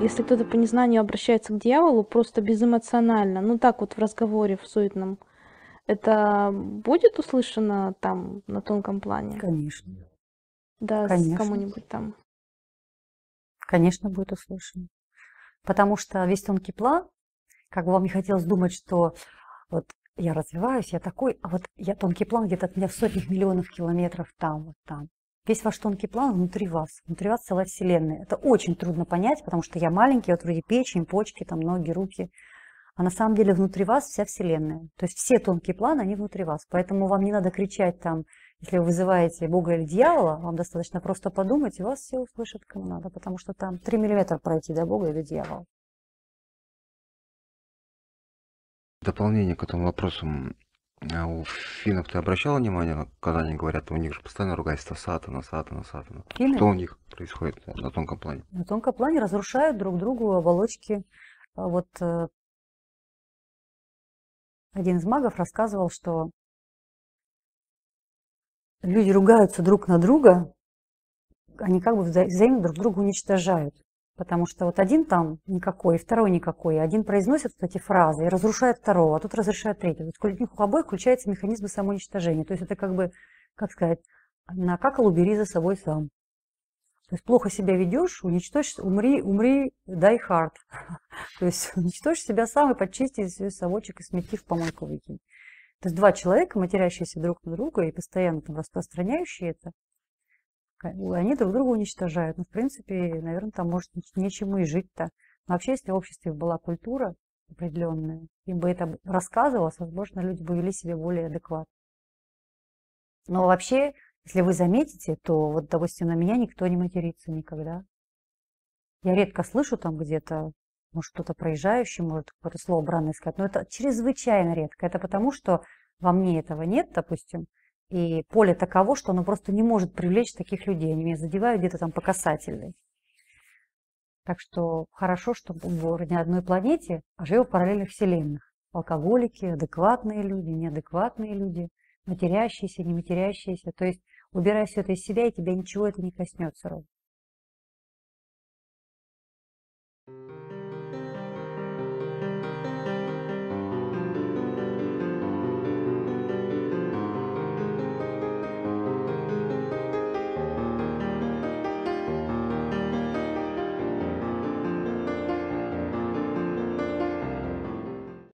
если кто-то по незнанию обращается к дьяволу, просто безэмоционально, ну так вот в разговоре в суетном, это будет услышано там на тонком плане? Конечно. Да, Конечно. с кому-нибудь там. Конечно, будет услышано. Потому что весь тонкий план, как бы вам не хотелось думать, что вот я развиваюсь, я такой, а вот я тонкий план где-то от меня в сотнях миллионов километров там, вот там. Весь ваш тонкий план внутри вас, внутри вас целая вселенная. Это очень трудно понять, потому что я маленький, вот вроде печень, почки, там ноги, руки. А на самом деле внутри вас вся вселенная. То есть все тонкие планы, они внутри вас. Поэтому вам не надо кричать там, если вы вызываете Бога или дьявола, вам достаточно просто подумать, и вас все услышат, кому надо, потому что там 3 миллиметра пройти до Бога или дьявола. Дополнение к этому вопросу. А у финнов ты обращала внимание, когда они говорят, у них же постоянно ругается сатана, сатана, сатана. Финны? Что у них происходит на тонком плане? На тонком плане разрушают друг другу оболочки. А вот э, один из магов рассказывал, что люди ругаются друг на друга, они как бы взаимно друг друга уничтожают. Потому что вот один там никакой, второй никакой. Один произносит вот эти фразы и разрушает второго, а тут разрешает третьего. Вот у них у обоих включается механизм самоуничтожения. То есть это как бы, как сказать, накакал, убери за собой сам. То есть плохо себя ведешь, уничтожь, умри, умри, дай хард. То есть уничтожь себя сам и подчисти из совочек и смети в помойку выкинь. То есть два человека, матерящиеся друг на друга и постоянно там распространяющие это, Э, Они друг друга уничтожают. Ну, в принципе, наверное, там может нечему и жить-то. вообще, если в обществе была культура определенная, им бы это рассказывалось, возможно, люди бы вели себя более адекватно. Но вообще, если вы заметите, то вот, допустим, на меня никто не матерится никогда. Я редко слышу там где-то, может, кто-то проезжающий, может, какое-то слово бранное сказать, но это чрезвычайно редко. Это потому, что во мне этого нет, допустим, и поле таково, что оно просто не может привлечь таких людей. Они меня задевают где-то там по касательной. Так что хорошо, что были не одной планете, а живем в параллельных вселенных. Алкоголики, адекватные люди, неадекватные люди, матерящиеся, не матерящиеся. То есть убирай все это из себя, и тебя ничего это не коснется ровно.